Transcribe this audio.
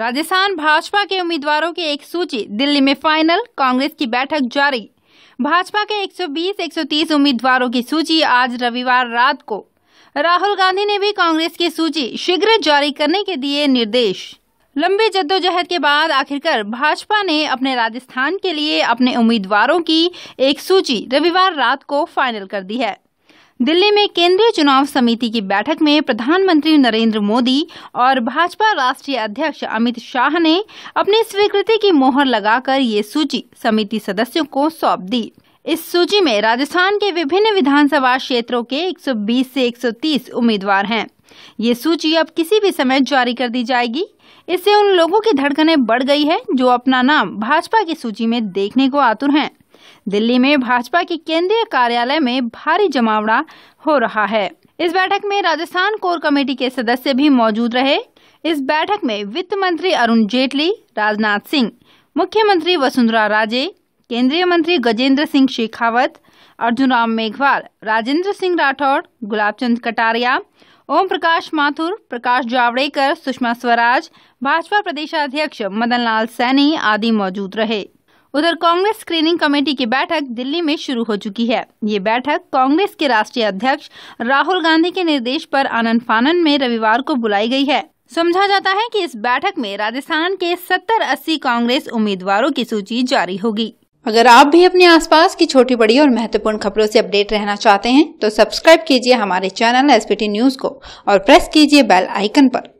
राजस्थान भाजपा के उम्मीदवारों की एक सूची दिल्ली में फाइनल कांग्रेस की बैठक जारी भाजपा के 120-130 उम्मीदवारों की सूची आज रविवार रात को राहुल गांधी ने भी कांग्रेस की सूची शीघ्र जारी करने के दिए निर्देश लंबी जद्दोजहद के बाद आखिरकार भाजपा ने अपने राजस्थान के लिए अपने उम्मीदवारों की एक सूची रविवार रात को फाइनल कर दी है दिल्ली में केंद्रीय चुनाव समिति की बैठक में प्रधानमंत्री नरेंद्र मोदी और भाजपा राष्ट्रीय अध्यक्ष अमित शाह ने अपनी स्वीकृति की मोहर लगाकर ये सूची समिति सदस्यों को सौंप दी इस सूची में राजस्थान के विभिन्न विधानसभा क्षेत्रों के 120 से 130 उम्मीदवार हैं ये सूची अब किसी भी समय जारी कर दी जाएगी इससे उन लोगों की धड़कनें बढ़ गई है जो अपना नाम भाजपा की सूची में देखने को आतुर हैं दिल्ली में भाजपा के केंद्रीय कार्यालय में भारी जमावड़ा हो रहा है इस बैठक में राजस्थान कोर कमेटी के सदस्य भी मौजूद रहे इस बैठक में वित्त मंत्री अरुण जेटली राजनाथ सिंह मुख्यमंत्री वसुंधरा राजे केंद्रीय मंत्री गजेंद्र सिंह शेखावत अर्जुन राम मेघवाल राजेंद्र सिंह राठौड़ चंद कटारिया ओम प्रकाश माथुर प्रकाश जावड़ेकर सुषमा स्वराज भाजपा प्रदेशाध्यक्ष मदनलाल सैनी आदि मौजूद रहे उधर कांग्रेस स्क्रीनिंग कमेटी की बैठक दिल्ली में शुरू हो चुकी है ये बैठक कांग्रेस के राष्ट्रीय अध्यक्ष राहुल गांधी के निर्देश पर आनंद फानन में रविवार को बुलाई गई है समझा जाता है कि इस बैठक में राजस्थान के 70-80 कांग्रेस उम्मीदवारों की सूची जारी होगी अगर आप भी अपने आसपास की छोटी बड़ी और महत्वपूर्ण खबरों से अपडेट रहना चाहते हैं तो सब्सक्राइब कीजिए हमारे चैनल एस न्यूज को और प्रेस कीजिए बेल आइकन आरोप